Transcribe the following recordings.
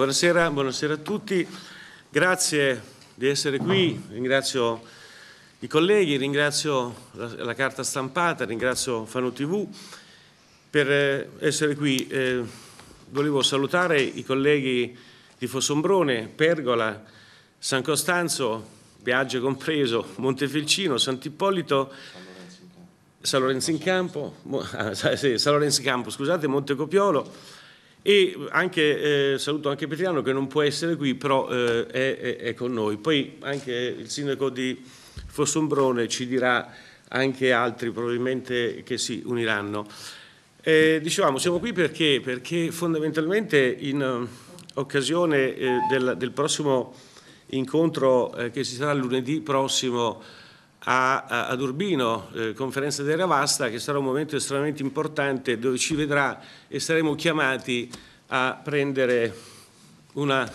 Buonasera, buonasera, a tutti, grazie di essere qui, ringrazio i colleghi, ringrazio la, la carta stampata, ringrazio Fanu TV per eh, essere qui. Eh, volevo salutare i colleghi di Fossombrone, Pergola, San Costanzo, Piaggio compreso, Montefelcino, Sant'Ippolito, San Lorenzo in Campo, ah, San Lorenzo in Campo, scusate, Montecopiolo. E eh, anche, eh, saluto anche Petriano che non può essere qui, però eh, è, è, con noi. Poi anche il sindaco di Fossombrone ci dirà anche altri probabilmente che si uniranno. Eh, dicevamo, siamo qui perché, perché fondamentalmente in eh, occasione eh, del, del, prossimo incontro che si sarà lunedì prossimo a, a, ad Urbino, eh, conferenza della Vasta, che sarà un momento estremamente importante dove ci vedrà e saremo chiamati a prendere una,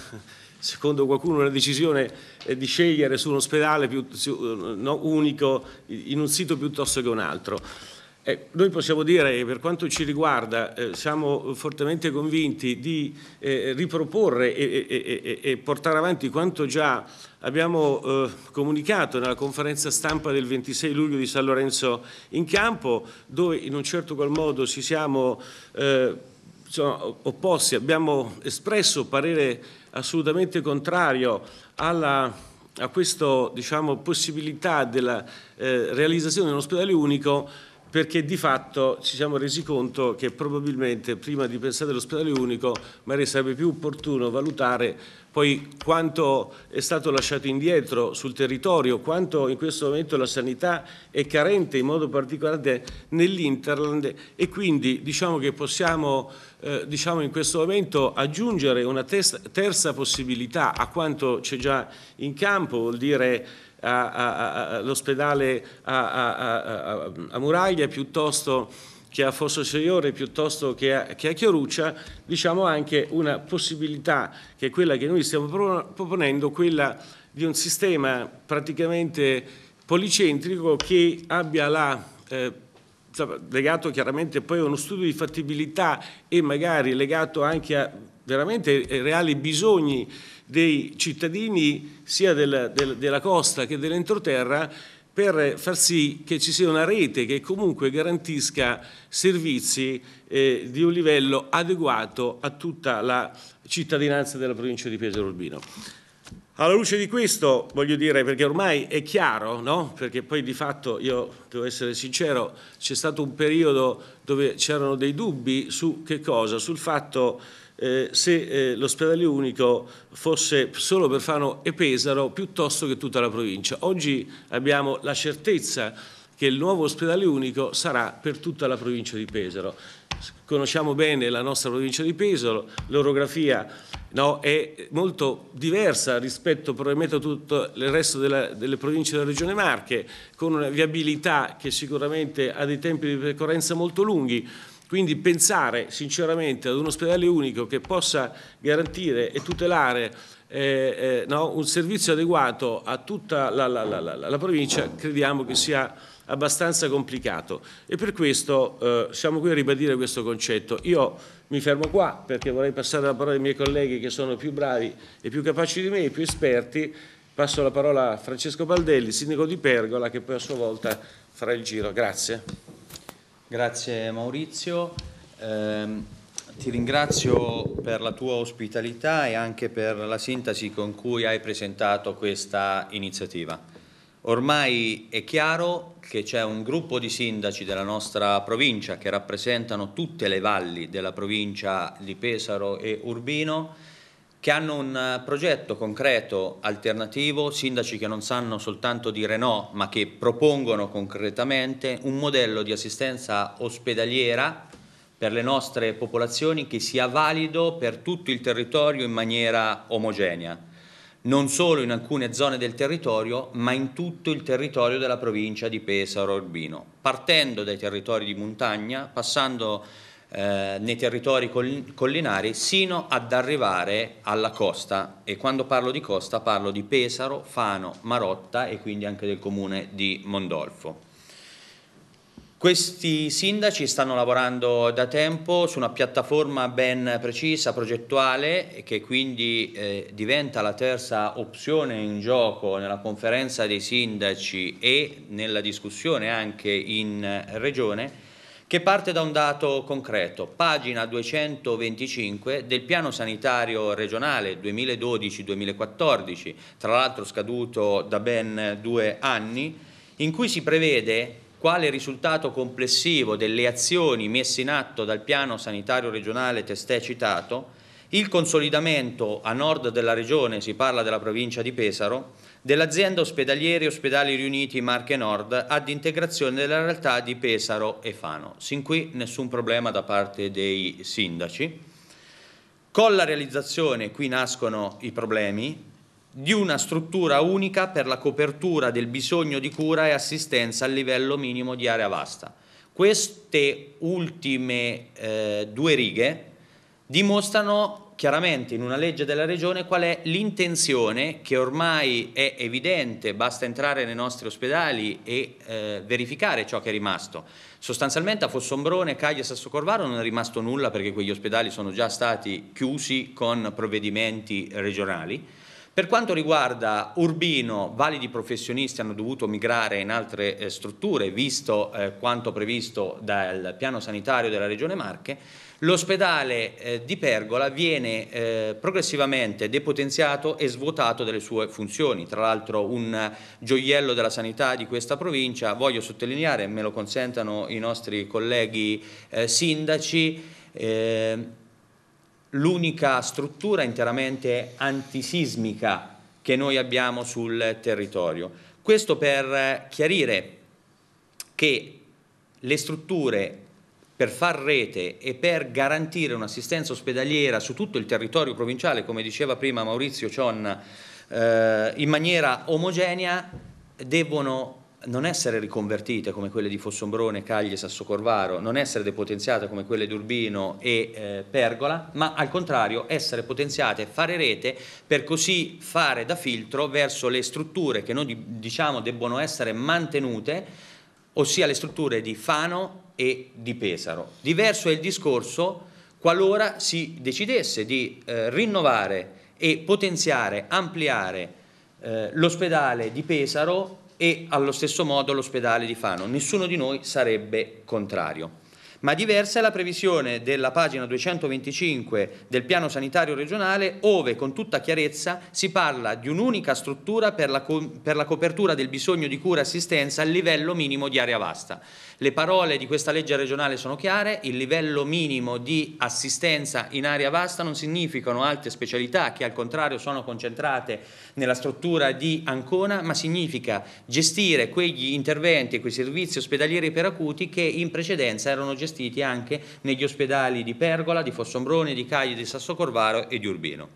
secondo qualcuno, una decisione eh, di scegliere su un ospedale più, su, no, unico in un sito piuttosto che un altro. Eh, noi possiamo dire, eh, per quanto ci riguarda, eh, siamo fortemente convinti di eh, riproporre e, e, e, e, portare avanti quanto già abbiamo eh, comunicato nella conferenza stampa del 26 luglio di San Lorenzo in campo, dove in un certo qual modo ci siamo eh, insomma, opposti, abbiamo espresso parere assolutamente contrario alla a questa diciamo, possibilità della realizzazione di un ospedale unico perché di fatto ci siamo resi conto che probabilmente prima di pensare all'ospedale unico magari sarebbe più opportuno valutare poi quanto è stato lasciato indietro sul territorio, quanto in questo momento la sanità è carente in modo particolare nell'Interland e quindi diciamo che possiamo eh, diciamo in questo momento aggiungere una terza possibilità a quanto c'è già in campo, vuol dire all'ospedale a, a, a, a, Muraglia piuttosto che a Fosso Seriore piuttosto che a, che a Chioruccia, diciamo anche una possibilità che è quella che noi stiamo proponendo, quella di un sistema praticamente policentrico che abbia la eh, legato chiaramente poi a uno studio di fattibilità e magari legato anche a veramente reali bisogni dei cittadini sia della, del, della costa che dell'entroterra per far sì che ci sia una rete che comunque garantisca servizi eh, di un livello adeguato a tutta la cittadinanza della provincia di Pietro Urbino. Alla luce di questo, voglio dire, perché ormai è chiaro, no? perché poi di fatto, io devo essere sincero, c'è stato un periodo dove c'erano dei dubbi su che cosa, sul fatto eh, se eh, l'ospedale unico fosse solo per Fano e Pesaro piuttosto che tutta la provincia. Oggi abbiamo la certezza che il nuovo ospedale unico sarà per tutta la provincia di Pesaro. Conosciamo bene la nostra provincia di Pesaro, l'orografia no, è molto diversa rispetto probabilmente a tutto il resto della, delle province della regione Marche, con una viabilità che sicuramente ha dei tempi di percorrenza molto lunghi quindi pensare sinceramente ad un ospedale unico che possa garantire e tutelare eh, eh, no, un servizio adeguato a tutta la, la, la, la, provincia crediamo che sia abbastanza complicato e per questo eh, siamo qui a ribadire questo concetto. Io mi fermo qua perché vorrei passare la parola ai miei colleghi che sono più bravi e più capaci di me, più esperti. Passo la parola a Francesco Baldelli, sindaco di Pergola, che poi a sua volta farà il giro. Grazie. Grazie Maurizio, eh, ti ringrazio per la tua ospitalità e anche per la sintesi con cui hai presentato questa iniziativa. Ormai è chiaro che c'è un gruppo di sindaci della nostra provincia che rappresentano tutte le valli della provincia di Pesaro e Urbino che hanno un eh, progetto concreto, alternativo, sindaci che non sanno soltanto dire no, ma che propongono concretamente un modello di assistenza ospedaliera per le nostre popolazioni che sia valido per tutto il territorio in maniera omogenea, non solo in alcune zone del territorio, ma in tutto il territorio della provincia di Pesaro Urbino, partendo dai territori di montagna, passando eh, nei territori collinari sino ad arrivare alla costa e quando parlo di costa parlo di Pesaro, Fano, Marotta e quindi anche del comune di Mondolfo. Questi sindaci stanno lavorando da tempo su una piattaforma ben precisa, progettuale, che quindi eh, diventa la terza opzione in gioco nella conferenza dei sindaci e nella discussione anche in eh, regione che parte da un dato concreto, pagina 225 del piano sanitario regionale 2012-2014, tra l'altro scaduto da ben due anni, in cui si prevede quale risultato complessivo delle azioni messe in atto dal piano sanitario regionale testè citato, il consolidamento a nord della regione, si parla della provincia di Pesaro, dell'azienda ospedalieri Ospedali Riuniti Marche Nord ad integrazione della realtà di Pesaro e Fano. Sin qui nessun problema da parte dei sindaci. Con la realizzazione qui nascono i problemi di una struttura unica per la copertura del bisogno di cura e assistenza a livello minimo di area vasta. Queste ultime eh, due righe dimostrano chiaramente in una legge della regione qual è l'intenzione che ormai è evidente, basta entrare nei nostri ospedali e eh, verificare ciò che è rimasto. Sostanzialmente a Fossombrone, Caglia e Sassocorvaro non è rimasto nulla perché quegli ospedali sono già stati chiusi con provvedimenti regionali. Per quanto riguarda Urbino, validi professionisti hanno dovuto migrare in altre eh, strutture, visto eh, quanto previsto dal piano sanitario della Regione Marche, L'ospedale eh, di Pergola viene eh, progressivamente depotenziato e svuotato delle sue funzioni, tra l'altro un gioiello della sanità di questa provincia, voglio sottolineare, me lo consentano i nostri colleghi eh, sindaci, eh, l'unica struttura interamente antisismica che noi abbiamo sul territorio. Questo per chiarire che le strutture per far rete e per garantire un'assistenza ospedaliera su tutto il territorio provinciale, come diceva prima Maurizio Cionna, eh, in maniera omogenea, devono non essere riconvertite come quelle di Fossombrone, Cagli e Sasso Corvaro, non essere depotenziate come quelle di Urbino e eh, Pergola, ma al contrario essere potenziate, fare rete per così fare da filtro verso le strutture che noi diciamo debbono essere mantenute, ossia le strutture di Fano, e di Pesaro. Diverso è il discorso qualora si decidesse di eh, rinnovare e potenziare, ampliare eh, l'ospedale di Pesaro e allo stesso modo l'ospedale di Fano. Nessuno di noi sarebbe contrario ma diversa è la previsione della pagina 225 del piano sanitario regionale ove con tutta chiarezza si parla di un'unica struttura per la, per la, copertura del bisogno di cura e assistenza a livello minimo di area vasta. Le parole di questa legge regionale sono chiare, il livello minimo di assistenza in area vasta non significano altre specialità che al contrario sono concentrate nella struttura di Ancona, ma significa gestire quegli interventi e quei servizi ospedalieri per acuti che in precedenza erano gestiti gestiti anche negli ospedali di Pergola, di Fossombrone, di Cagli, di Sassocorvaro e di Urbino.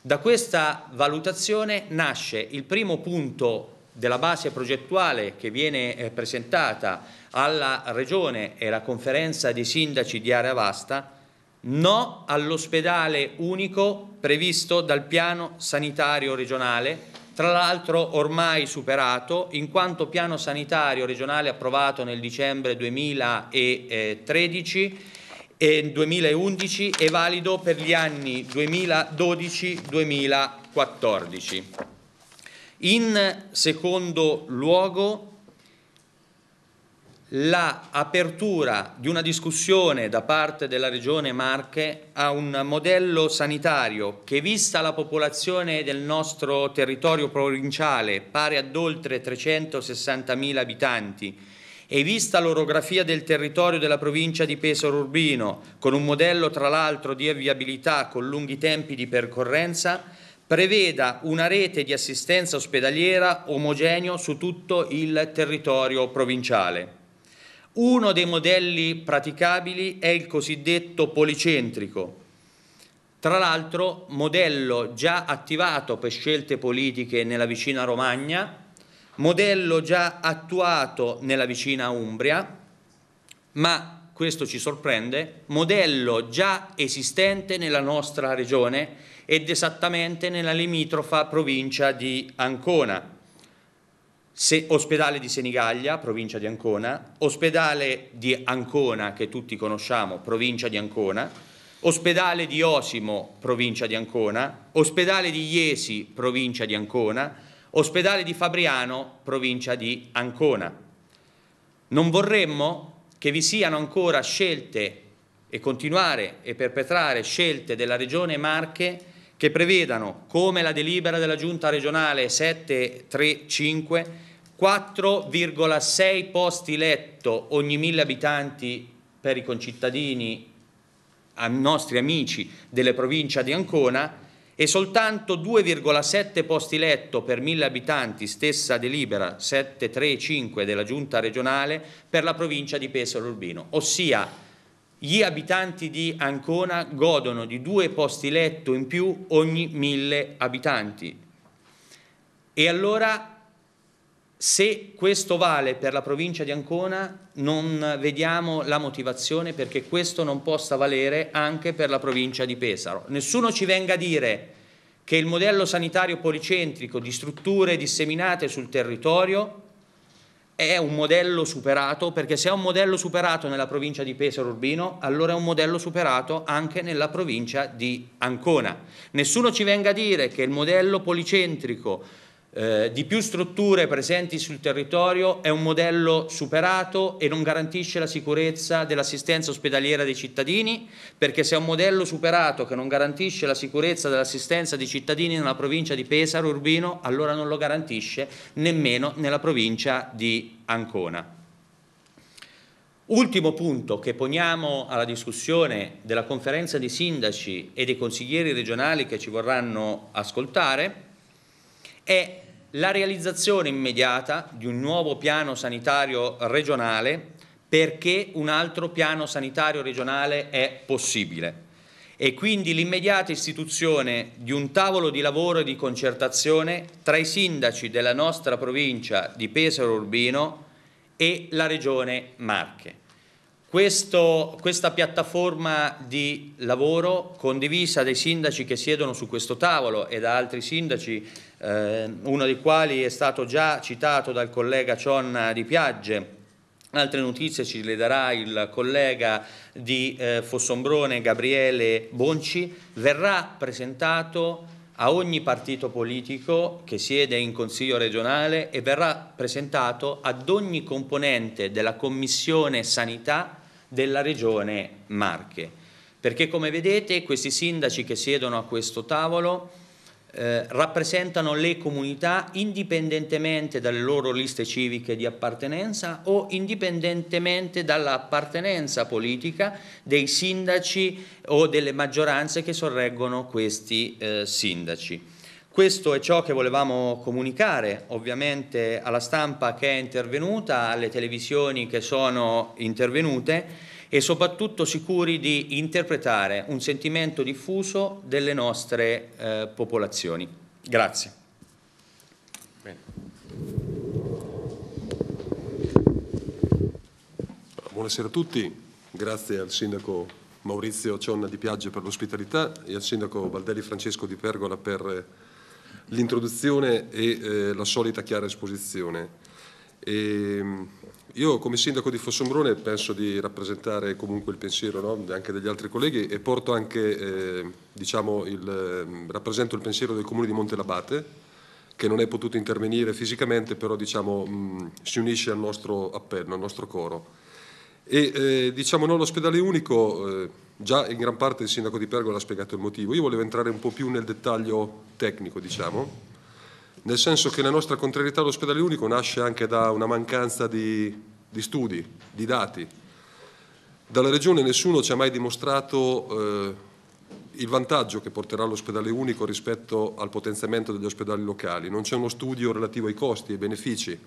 Da questa valutazione nasce il primo punto della base progettuale che viene eh, presentata alla Regione e alla conferenza dei sindaci di Area Vasta, no all'ospedale unico previsto dal piano sanitario regionale tra l'altro ormai superato in quanto piano sanitario regionale approvato nel dicembre 2013 e 2011 e valido per gli anni 2012-2014. In secondo luogo l'apertura la di una discussione da parte della Regione Marche a un modello sanitario che vista la popolazione del nostro territorio provinciale pari ad oltre 360.000 abitanti e vista l'orografia del territorio della provincia di Pesaro Urbino con un modello tra l'altro di avviabilità con lunghi tempi di percorrenza preveda una rete di assistenza ospedaliera omogeneo su tutto il territorio provinciale. Uno dei modelli praticabili è il cosiddetto policentrico, tra l'altro modello già attivato per scelte politiche nella vicina Romagna, modello già attuato nella vicina Umbria, ma questo ci sorprende, modello già esistente nella nostra regione ed esattamente nella limitrofa provincia di Ancona se, ospedale di Senigallia, provincia di Ancona, ospedale di Ancona che tutti conosciamo, provincia di Ancona, ospedale di Osimo, provincia di Ancona, ospedale di Iesi, provincia di Ancona, ospedale di Fabriano, provincia di Ancona. Non vorremmo che vi siano ancora scelte e continuare e perpetrare scelte della regione Marche che prevedano, come la delibera della Giunta regionale 735, 4,6 posti letto ogni mille abitanti per i concittadini nostri amici delle province di Ancona e soltanto 2,7 posti letto per mille abitanti, stessa delibera 735 della Giunta regionale, per la provincia di Pesaro Urbino, ossia gli abitanti di Ancona godono di due posti letto in più ogni mille abitanti. E allora, se questo vale per la provincia di Ancona, non vediamo la motivazione perché questo non possa valere anche per la provincia di Pesaro. Nessuno ci venga a dire che il modello sanitario policentrico di strutture disseminate sul territorio è un modello superato, perché se è un modello superato nella provincia di Pesaro Urbino, allora è un modello superato anche nella provincia di Ancona. Nessuno ci venga a dire che il modello policentrico eh, di più strutture presenti sul territorio è un modello superato e non garantisce la sicurezza dell'assistenza ospedaliera dei cittadini, perché se è un modello superato che non garantisce la sicurezza dell'assistenza dei cittadini nella provincia di Pesaro, Urbino, allora non lo garantisce nemmeno nella provincia di Ancona. Ultimo punto che poniamo alla discussione della conferenza dei sindaci e dei consiglieri regionali che ci vorranno ascoltare è la realizzazione immediata di un nuovo piano sanitario regionale perché un altro piano sanitario regionale è possibile e quindi l'immediata istituzione di un tavolo di lavoro e di concertazione tra i sindaci della nostra provincia di Pesaro Urbino e la regione Marche. Questo, questa piattaforma di lavoro condivisa dai sindaci che siedono su questo tavolo e da altri sindaci, eh, uno dei quali è stato già citato dal collega Cionna di Piagge, Altre notizie ci le darà il collega di eh, Fossombrone, Gabriele Bonci. Verrà presentato a ogni partito politico che siede in Consiglio regionale e verrà presentato ad ogni componente della Commissione Sanità della regione Marche. Perché come vedete questi sindaci che siedono a questo tavolo eh, rappresentano le comunità indipendentemente dalle loro liste civiche di appartenenza o indipendentemente dall'appartenenza politica dei sindaci o delle maggioranze che sorreggono questi eh, sindaci. Questo è ciò che volevamo comunicare ovviamente alla stampa che è intervenuta, alle televisioni che sono intervenute e soprattutto sicuri di interpretare un sentimento diffuso delle nostre eh, popolazioni. Grazie. Bene. Buonasera a tutti, grazie al Sindaco Maurizio Cionna di Piaggio per l'ospitalità e al Sindaco Valdelli Francesco di Pergola per eh, l'introduzione e eh, la solita chiara esposizione. E ehm, io come sindaco di Fossombrone penso di rappresentare comunque il pensiero no? anche degli altri colleghi e porto anche, eh, diciamo il, ehm, rappresento il pensiero del comune di Montelabate che non è potuto intervenire fisicamente però diciamo, mh, si unisce al nostro appello, al nostro coro. E eh, diciamo no, l'ospedale unico eh, Già in gran parte il sindaco di Pergola ha spiegato il motivo. Io volevo entrare un po' più nel dettaglio tecnico, diciamo, nel senso che la nostra contrarietà all'ospedale unico nasce anche da una mancanza di, di, studi, di dati. Dalla Regione nessuno ci ha mai dimostrato eh, il vantaggio che porterà l'ospedale unico rispetto al potenziamento degli ospedali locali. Non c'è uno studio relativo ai costi e ai benefici.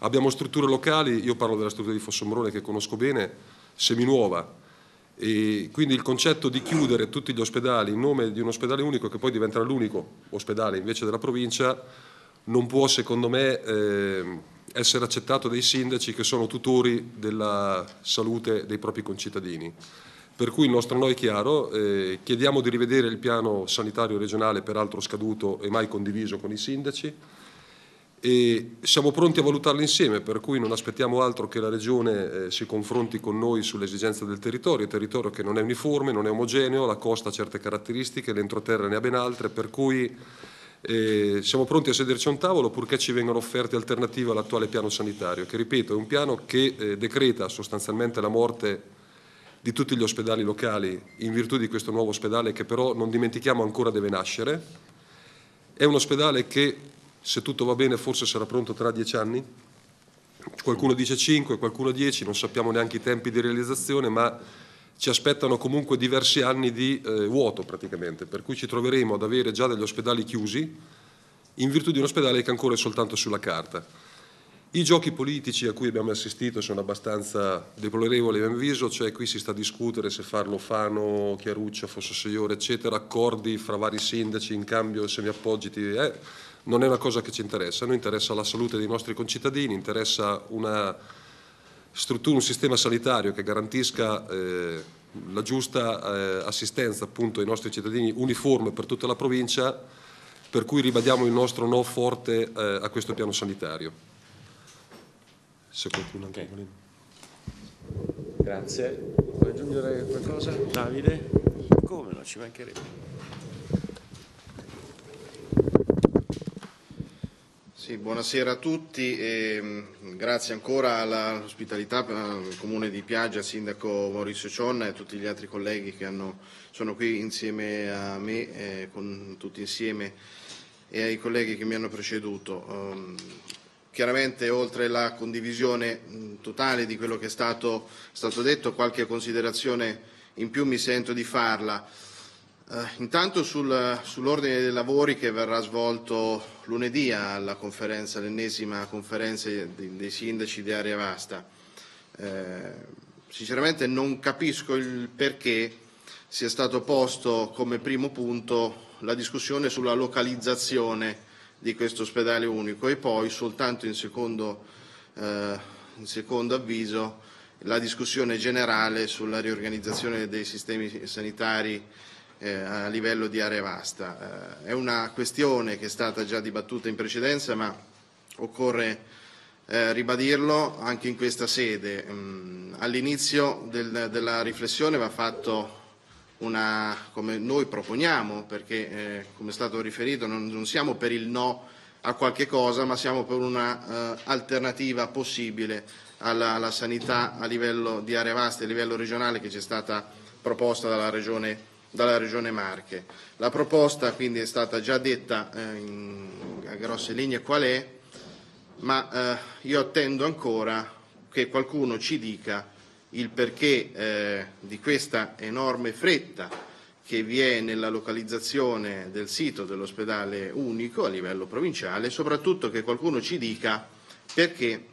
Abbiamo strutture locali, io parlo della struttura di Fossomorone che conosco bene, seminuova, e quindi il concetto di chiudere tutti gli ospedali in nome di un ospedale unico che poi diventerà l'unico ospedale invece della provincia non può secondo me eh, essere accettato dai sindaci che sono tutori della salute dei propri concittadini. Per cui il nostro no è chiaro, eh, chiediamo di rivedere il piano sanitario regionale peraltro scaduto e mai condiviso con i sindaci, e siamo pronti a valutarli insieme, per cui non aspettiamo altro che la Regione eh, si confronti con noi sull'esigenza del territorio, il territorio che non è uniforme, non è omogeneo, la costa ha certe caratteristiche, l'entroterra ne ha ben altre, per cui eh, siamo pronti a sederci a un tavolo purché ci vengano offerte alternative all'attuale piano sanitario, che ripeto è un piano che eh, decreta sostanzialmente la morte di tutti gli ospedali locali in virtù di questo nuovo ospedale che però non dimentichiamo ancora deve nascere. È un ospedale che se tutto va bene forse sarà pronto tra dieci anni, qualcuno dice 5, qualcuno 10, non sappiamo neanche i tempi di realizzazione, ma ci aspettano comunque diversi anni di eh, vuoto praticamente, per cui ci troveremo ad avere già degli ospedali chiusi in virtù di un ospedale che ancora è soltanto sulla carta. I giochi politici a cui abbiamo assistito sono abbastanza deplorevoli a mio avviso, cioè qui si sta a discutere se farlo Fano, Chiaruccia, Fosso Seiore, eccetera, accordi fra vari sindaci in cambio se mi appoggi Eh non è una cosa che ci interessa, noi interessa la salute dei nostri concittadini, interessa una struttura, un sistema sanitario che garantisca eh, la giusta eh, assistenza appunto ai nostri cittadini uniforme per tutta la provincia, per cui ribadiamo il nostro no forte eh, a questo piano sanitario. Se qualcuno anche volendo. Grazie. Vuoi aggiungere qualcosa? Davide? Come no, ci mancherebbe. Sì, buonasera a tutti e mm, grazie ancora all'ospitalità al Comune di Piaggia, al Sindaco Maurizio Cionna e a tutti gli altri colleghi che hanno, sono qui insieme a me, eh, con, tutti insieme e ai colleghi che mi hanno preceduto. Um, chiaramente oltre alla condivisione mm, totale di quello che è stato, stato detto, qualche considerazione in più mi sento di farla. Uh, intanto sul, sull'ordine dei lavori che verrà svolto lunedì alla conferenza, all'ennesima conferenza dei, dei sindaci di Area Vasta. Eh, sinceramente non capisco il perché sia stato posto come primo punto la discussione sulla localizzazione di questo ospedale unico e poi soltanto in secondo, eh, in secondo avviso la discussione generale sulla riorganizzazione dei sistemi sanitari eh, a livello di area vasta. Eh, è una questione che è stata già dibattuta in precedenza, ma occorre eh, ribadirlo anche in questa sede. Mm, all'inizio del, della riflessione va fatto una, come noi proponiamo, perché eh, come è stato riferito non, non, siamo per il no a qualche cosa, ma siamo per un'alternativa eh, possibile alla, alla, sanità a livello di area vasta e a livello regionale che ci è stata proposta dalla Regione dalla Regione Marche. La proposta quindi è stata già detta eh, in, a grosse linee qual è, ma eh, io attendo ancora che qualcuno ci dica il perché eh, di questa enorme fretta che vi è nella localizzazione del sito dell'ospedale unico a livello provinciale e soprattutto che qualcuno ci dica perché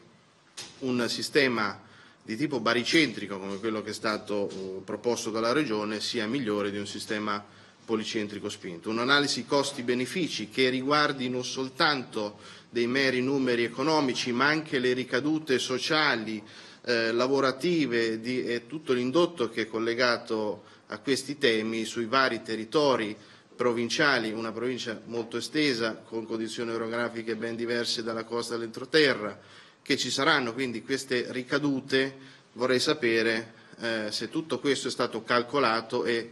un sistema di tipo baricentrico come quello che è stato eh, proposto dalla Regione sia migliore di un sistema policentrico spinto. Un'analisi costi-benefici che riguardi non soltanto dei meri numeri economici ma anche le ricadute sociali, eh, lavorative di, e tutto l'indotto che è collegato a questi temi sui vari territori provinciali, una provincia molto estesa con condizioni orografiche ben diverse dalla costa all'entroterra che ci saranno quindi queste ricadute, vorrei sapere eh, se tutto questo è stato calcolato e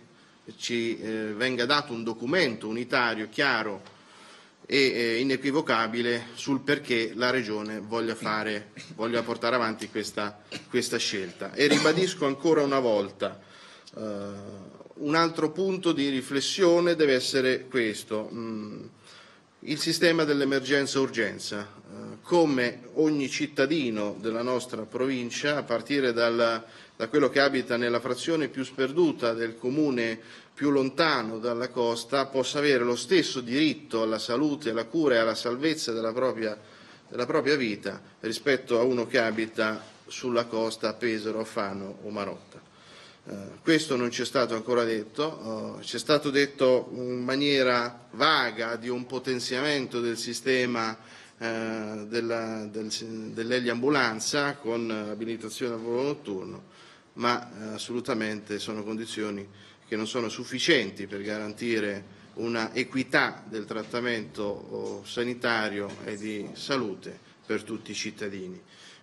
ci eh, venga dato un documento unitario, chiaro e eh, inequivocabile sul perché la Regione voglia, fare, voglia portare avanti questa, questa, scelta. E ribadisco ancora una volta, eh, un altro punto di riflessione deve essere questo. Mm, il sistema dell'emergenza-urgenza come ogni cittadino della nostra provincia, a partire dalla, da quello che abita nella frazione più sperduta del comune più lontano dalla costa, possa avere lo stesso diritto alla salute, alla cura e alla salvezza della propria, della propria vita rispetto a uno che abita sulla costa a Pesaro, Fano o Marotta. Eh, questo non ci è stato ancora detto, eh, ci è stato detto in maniera vaga di un potenziamento del sistema eh, della, del, dell'Eli Ambulanza con eh, abilitazione al volo notturno, ma eh, assolutamente sono condizioni che non sono sufficienti per garantire una equità del trattamento oh, sanitario e di salute per tutti i cittadini.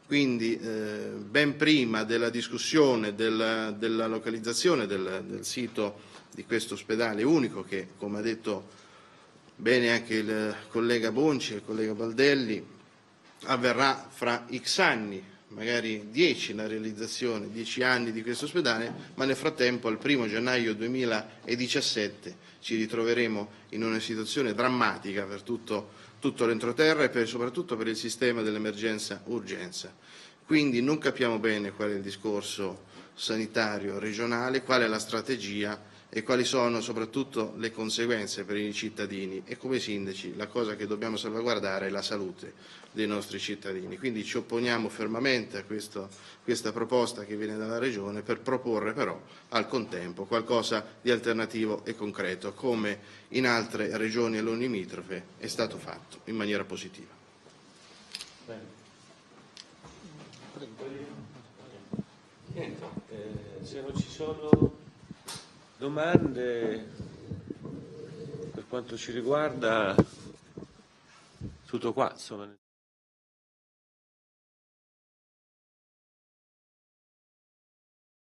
Quindi eh, ben prima della discussione della, della localizzazione del, del, sito di questo ospedale unico che, come ha detto bene anche il collega Bonci e il collega Baldelli, avverrà fra X anni, magari 10 la realizzazione, 10 anni di questo ospedale, ma nel frattempo al 1 gennaio 2017 ci ritroveremo in una situazione drammatica per tutto, tutto l'entroterra e per, soprattutto per il sistema dell'emergenza-urgenza. Quindi non capiamo bene qual è il discorso sanitario regionale, qual è la strategia e quali sono soprattutto le conseguenze per i cittadini e come sindaci la cosa che dobbiamo salvaguardare è la salute dei nostri cittadini. Quindi ci opponiamo fermamente a questo, questa proposta che viene dalla Regione per proporre però al contempo qualcosa di alternativo e concreto come in altre regioni e è stato fatto in maniera positiva. Bene. Niente, eh, se non ci sono Domande per quanto ci riguarda, tutto qua. Insomma.